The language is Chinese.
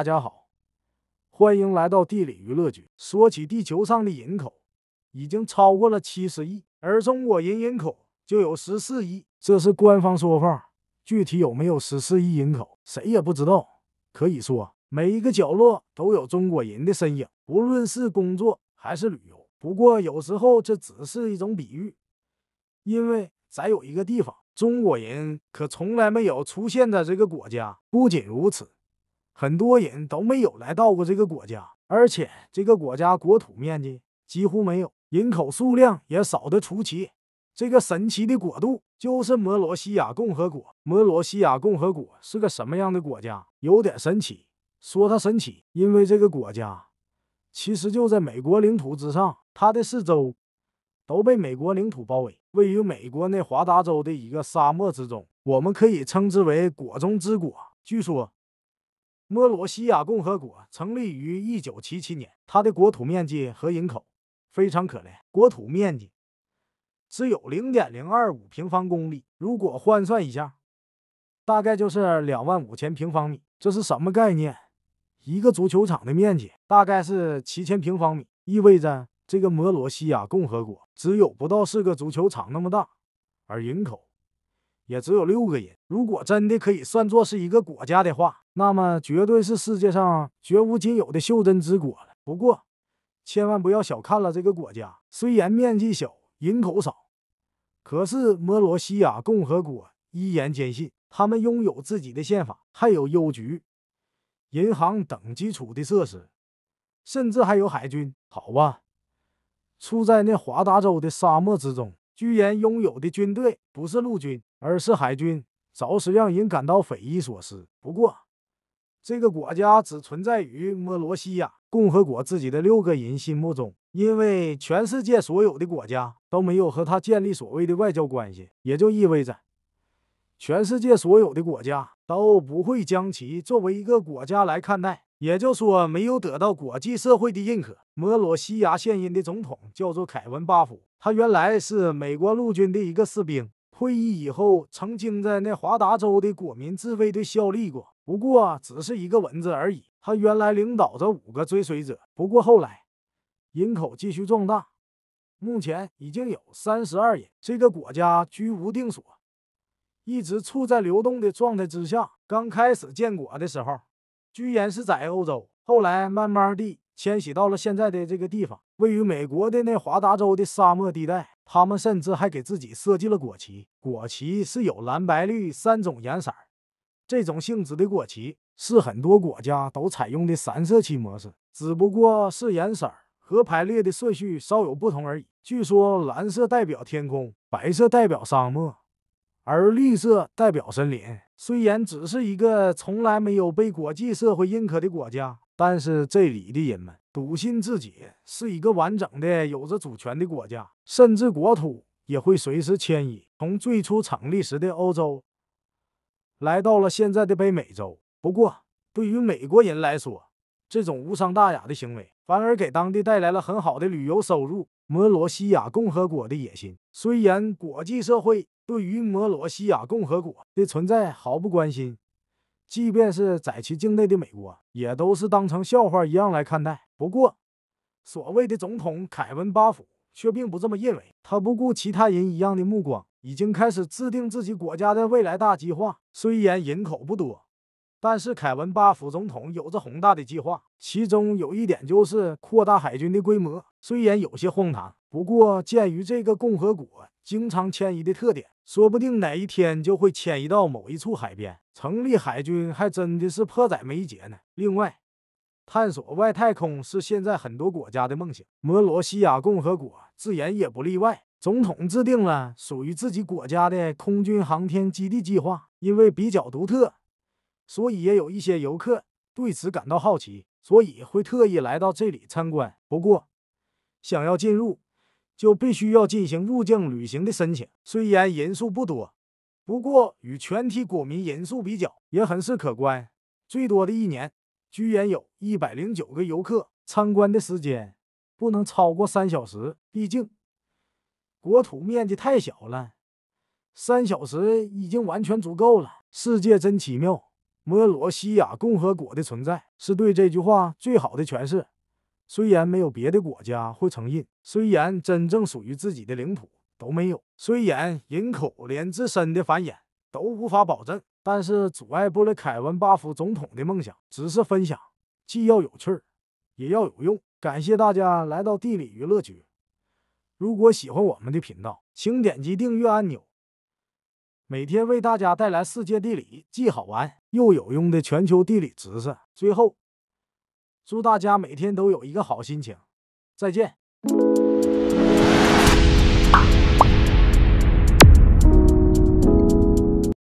大家好，欢迎来到地理娱乐局。说起地球上的人口，已经超过了七十亿，而中国人口就有十四亿，这是官方说法。具体有没有十四亿人口，谁也不知道。可以说，每一个角落都有中国人的身影，无论是工作还是旅游。不过，有时候这只是一种比喻，因为咱有一个地方，中国人可从来没有出现在这个国家。不仅如此。很多人都没有来到过这个国家，而且这个国家国土面积几乎没有，人口数量也少得出奇。这个神奇的国度就是摩洛西亚共和国。摩洛西亚共和国是个什么样的国家？有点神奇，说它神奇，因为这个国家其实就在美国领土之上，它的四周都被美国领土包围，位于美国内华达州的一个沙漠之中，我们可以称之为“果中之果”。据说。摩罗西亚共和国成立于一九七七年，它的国土面积和人口非常可怜。国土面积只有零点零二五平方公里，如果换算一下，大概就是两万五千平方米。这是什么概念？一个足球场的面积大概是七千平方米，意味着这个摩罗西亚共和国只有不到四个足球场那么大，而人口也只有六个人。如果真的可以算作是一个国家的话，那么，绝对是世界上绝无仅有的袖珍之国了。不过，千万不要小看了这个国家，虽然面积小、人口少，可是摩洛西亚共和国依然坚信他们拥有自己的宪法，还有邮局、银行等基础的设施，甚至还有海军。好吧，处在内华达州的沙漠之中，居然拥有的军队不是陆军，而是海军，着实让人感到匪夷所思。不过，这个国家只存在于摩洛西亚共和国自己的六个人心目中，因为全世界所有的国家都没有和他建立所谓的外交关系，也就意味着全世界所有的国家都不会将其作为一个国家来看待，也就说没有得到国际社会的认可。摩洛西亚现任的总统叫做凯文·巴甫，他原来是美国陆军的一个士兵，退役以后曾经在内华达州的国民自卫队效力过。不过只是一个蚊子而已。他原来领导着五个追随者，不过后来人口继续壮大，目前已经有三十二人。这个国家居无定所，一直处在流动的状态之下。刚开始建国的时候，居然是在欧洲，后来慢慢地迁徙到了现在的这个地方，位于美国的内华达州的沙漠地带。他们甚至还给自己设计了国旗，国旗是有蓝、白、绿三种颜色。这种性质的国旗是很多国家都采用的三色旗模式，只不过是颜色和排列的顺序稍有不同而已。据说蓝色代表天空，白色代表沙漠，而绿色代表森林。虽然只是一个从来没有被国际社会认可的国家，但是这里的人们笃信自己是一个完整的、有着主权的国家，甚至国土也会随时迁移。从最初成立时的欧洲。来到了现在的北美洲。不过，对于美国人来说，这种无伤大雅的行为反而给当地带来了很好的旅游收入。摩洛西亚共和国的野心，虽然国际社会对于摩洛西亚共和国的存在毫不关心，即便是在其境内的美国，也都是当成笑话一样来看待。不过，所谓的总统凯文·巴甫却并不这么认为，他不顾其他人一样的目光。已经开始制定自己国家的未来大计划。虽然人口不多，但是凯文巴副总统有着宏大的计划。其中有一点就是扩大海军的规模。虽然有些荒唐，不过鉴于这个共和国经常迁移的特点，说不定哪一天就会迁移到某一处海边，成立海军还真的是迫在眉睫呢。另外，探索外太空是现在很多国家的梦想，摩罗西亚共和国自然也不例外。总统制定了属于自己国家的空军航天基地计划，因为比较独特，所以也有一些游客对此感到好奇，所以会特意来到这里参观。不过，想要进入就必须要进行入境旅行的申请。虽然人数不多，不过与全体国民人数比较也很是可观。最多的一年居然有一百零九个游客参观的时间不能超过三小时，毕竟。国土面积太小了，三小时已经完全足够了。世界真奇妙，摩洛西亚共和国的存在是对这句话最好的诠释。虽然没有别的国家会承认，虽然真正属于自己的领土都没有，虽然人口连自身的繁衍都无法保证，但是阻碍不了凯文·巴夫总统的梦想。只是分享，既要有趣儿，也要有用。感谢大家来到地理娱乐局。如果喜欢我们的频道，请点击订阅按钮。每天为大家带来世界地理，既好玩又有用的全球地理知识。最后，祝大家每天都有一个好心情。再见。